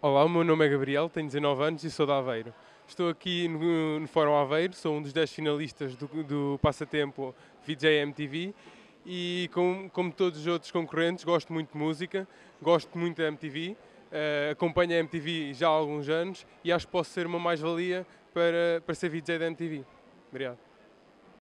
Olá, o meu nome é Gabriel, tenho 19 anos e sou de Aveiro. Estou aqui no, no Fórum Aveiro, sou um dos 10 finalistas do, do Passatempo VJ MTV e, como, como todos os outros concorrentes, gosto muito de música, gosto muito da MTV, uh, eh, acompanho a MTV já há alguns anos e acho que posso ser uma mais-valia para, para ser VJ da MTV. Obrigado.